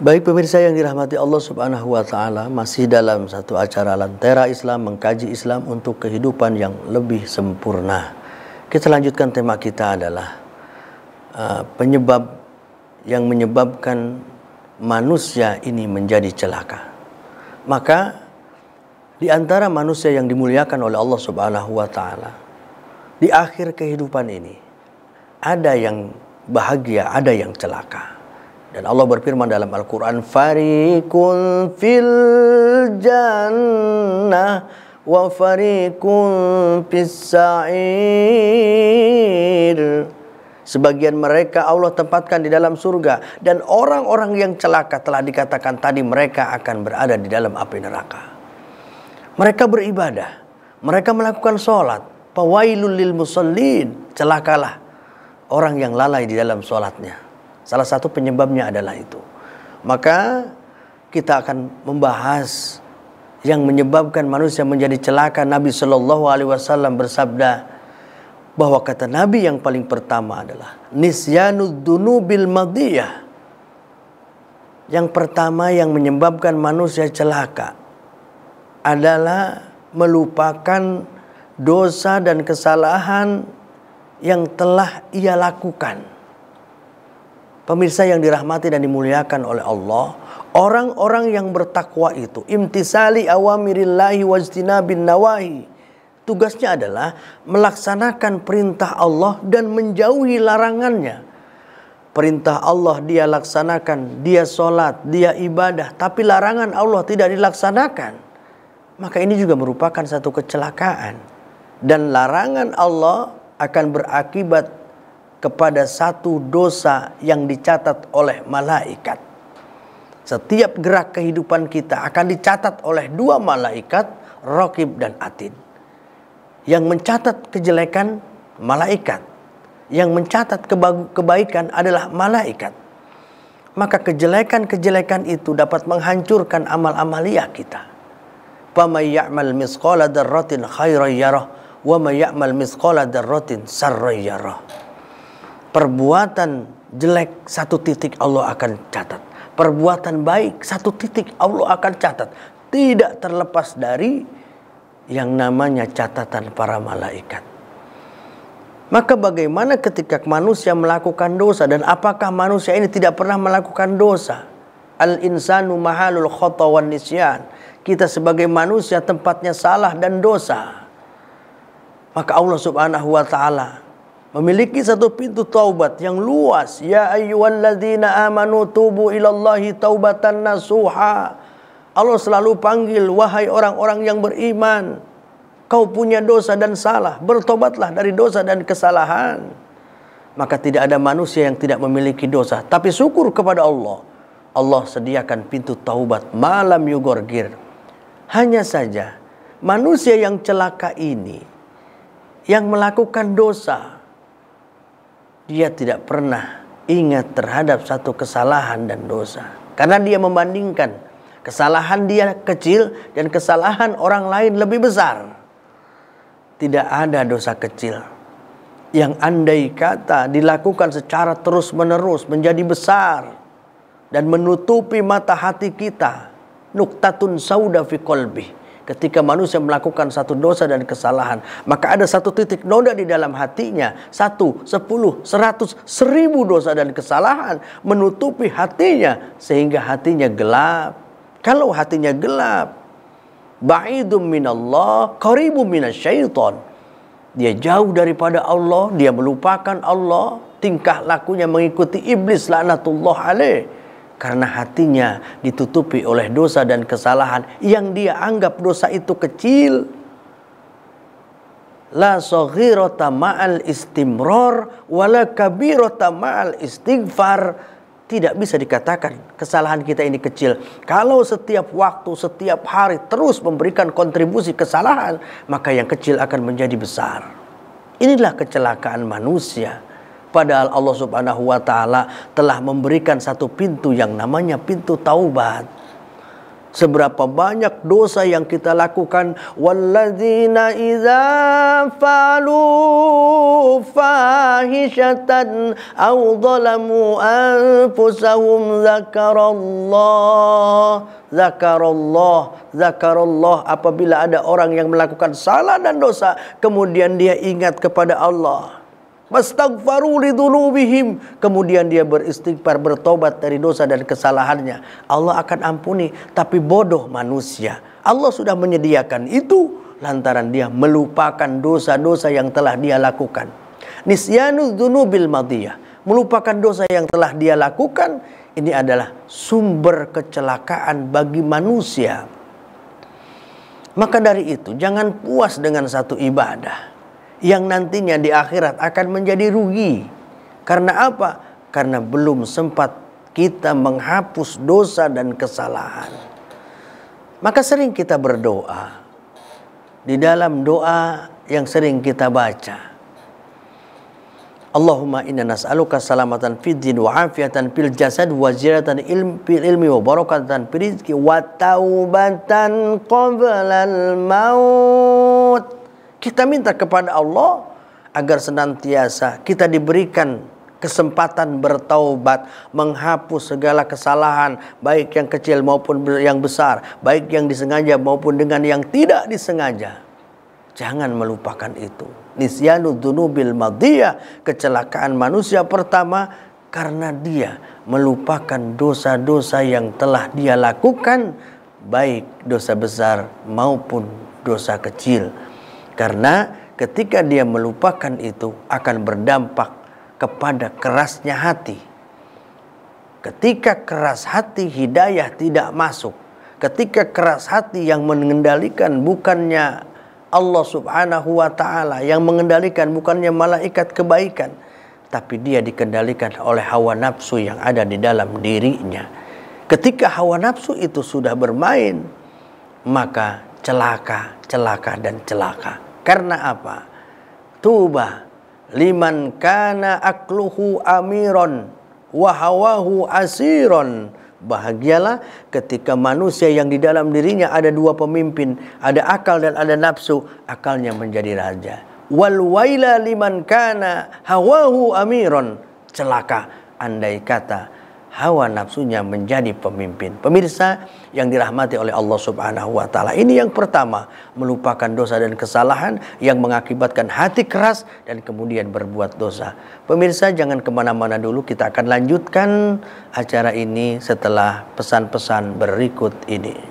Baik pemirsa yang dirahmati Allah Subhanahu wa taala, masih dalam satu acara Lentera Islam mengkaji Islam untuk kehidupan yang lebih sempurna. Kita lanjutkan tema kita adalah uh, penyebab yang menyebabkan manusia ini menjadi celaka. Maka di antara manusia yang dimuliakan oleh Allah Subhanahu wa taala di akhir kehidupan ini ada yang bahagia, ada yang celaka. Dan Allah berfirman dalam Al-Quran, Farikun fil jannah wa farikun fis sa'ir. Sebagian mereka Allah tempatkan di dalam surga. Dan orang-orang yang celaka telah dikatakan tadi mereka akan berada di dalam api neraka. Mereka beribadah. Mereka melakukan sholat. Pawailul lil musallin. Celakalah orang yang lalai di dalam sholatnya. Salah satu penyebabnya adalah itu. Maka kita akan membahas yang menyebabkan manusia menjadi celaka. Nabi Shallallahu Alaihi Wasallam bersabda bahwa kata Nabi yang paling pertama adalah nisyanud bil madiyah. Yang pertama yang menyebabkan manusia celaka adalah melupakan dosa dan kesalahan yang telah ia lakukan. Pemirsa yang dirahmati dan dimuliakan oleh Allah, orang-orang yang bertakwa itu imtisali awamirillahi wajtinabin nawahi. Tugasnya adalah melaksanakan perintah Allah dan menjauhi larangannya. Perintah Allah dia laksanakan, dia sholat, dia ibadah, tapi larangan Allah tidak dilaksanakan. Maka ini juga merupakan satu kecelakaan. Dan larangan Allah akan berakibat kepada satu dosa yang dicatat oleh malaikat. Setiap gerak kehidupan kita akan dicatat oleh dua malaikat, Rokib dan Atid. Yang mencatat kejelekan malaikat, yang mencatat kebaikan adalah malaikat. Maka kejelekan-kejelekan itu dapat menghancurkan amal-amal kita. Pamay ya'mal misqala darratin khairan yarah wa ya'mal misqala darratin Perbuatan jelek satu titik Allah akan catat. Perbuatan baik satu titik Allah akan catat. Tidak terlepas dari yang namanya catatan para malaikat. Maka bagaimana ketika manusia melakukan dosa dan apakah manusia ini tidak pernah melakukan dosa? Al insanu mahalul khotawan nisyan. Kita sebagai manusia tempatnya salah dan dosa. Maka Allah Subhanahu wa taala memiliki satu pintu taubat yang luas ya ayyuhalladzina amanu tubu ilallahi taubatan nasuha Allah selalu panggil wahai orang-orang yang beriman kau punya dosa dan salah bertobatlah dari dosa dan kesalahan maka tidak ada manusia yang tidak memiliki dosa tapi syukur kepada Allah Allah sediakan pintu taubat malam yugorgir hanya saja manusia yang celaka ini yang melakukan dosa dia tidak pernah ingat terhadap satu kesalahan dan dosa. Karena dia membandingkan kesalahan dia kecil dan kesalahan orang lain lebih besar. Tidak ada dosa kecil yang andai kata dilakukan secara terus-menerus menjadi besar dan menutupi mata hati kita. Nuktatun sauda fi kolbih ketika manusia melakukan satu dosa dan kesalahan, maka ada satu titik noda di dalam hatinya, satu, sepuluh, seratus, seribu dosa dan kesalahan menutupi hatinya sehingga hatinya gelap. Kalau hatinya gelap, ba'idum minallah, qaribum minasyaiton. Dia jauh daripada Allah, dia melupakan Allah, tingkah lakunya mengikuti iblis laknatullah alaih karena hatinya ditutupi oleh dosa dan kesalahan yang dia anggap dosa itu kecil. La saghirata ma'al istimror wala kabirata ma'al istighfar. Tidak bisa dikatakan kesalahan kita ini kecil. Kalau setiap waktu, setiap hari terus memberikan kontribusi kesalahan, maka yang kecil akan menjadi besar. Inilah kecelakaan manusia Padahal Allah Subhanahu wa taala telah memberikan satu pintu yang namanya pintu taubat. Seberapa banyak dosa yang kita lakukan walladzina idza falu fahishatan aw zalamu anfusahum zakarallah zakarallah zakarallah apabila ada orang yang melakukan salah dan dosa kemudian dia ingat kepada Allah Wastaghfaru lidzunubihim. Kemudian dia beristighfar, bertobat dari dosa dan kesalahannya. Allah akan ampuni, tapi bodoh manusia. Allah sudah menyediakan itu lantaran dia melupakan dosa-dosa yang telah dia lakukan. Nisyanu dzunubil madiyah. Melupakan dosa yang telah dia lakukan ini adalah sumber kecelakaan bagi manusia. Maka dari itu jangan puas dengan satu ibadah yang nantinya di akhirat akan menjadi rugi. Karena apa? Karena belum sempat kita menghapus dosa dan kesalahan. Maka sering kita berdoa. Di dalam doa yang sering kita baca. Allahumma inna nas'aluka salamatan fid din wa afiatan fil jasad wa ziratan ilm fil ilmi wa barakatan fil rizki wa taubatan qabla al maut kita minta kepada Allah agar senantiasa kita diberikan kesempatan bertaubat, menghapus segala kesalahan, baik yang kecil maupun yang besar, baik yang disengaja maupun dengan yang tidak disengaja. Jangan melupakan itu. Nisyanu dunubil madiyah, kecelakaan manusia pertama karena dia melupakan dosa-dosa yang telah dia lakukan, baik dosa besar maupun dosa kecil. Karena ketika dia melupakan itu akan berdampak kepada kerasnya hati. Ketika keras hati hidayah tidak masuk. Ketika keras hati yang mengendalikan bukannya Allah Subhanahu wa taala yang mengendalikan bukannya malaikat kebaikan tapi dia dikendalikan oleh hawa nafsu yang ada di dalam dirinya. Ketika hawa nafsu itu sudah bermain maka celaka, celaka dan celaka. Karena apa? Tuba liman kana akluhu amiron wahawahu asiron. Bahagialah ketika manusia yang di dalam dirinya ada dua pemimpin, ada akal dan ada nafsu, akalnya menjadi raja. Wal waila liman kana hawahu amiron. Celaka andai kata hawa nafsunya menjadi pemimpin. Pemirsa yang dirahmati oleh Allah Subhanahu wa taala. Ini yang pertama, melupakan dosa dan kesalahan yang mengakibatkan hati keras dan kemudian berbuat dosa. Pemirsa jangan kemana mana dulu, kita akan lanjutkan acara ini setelah pesan-pesan berikut ini.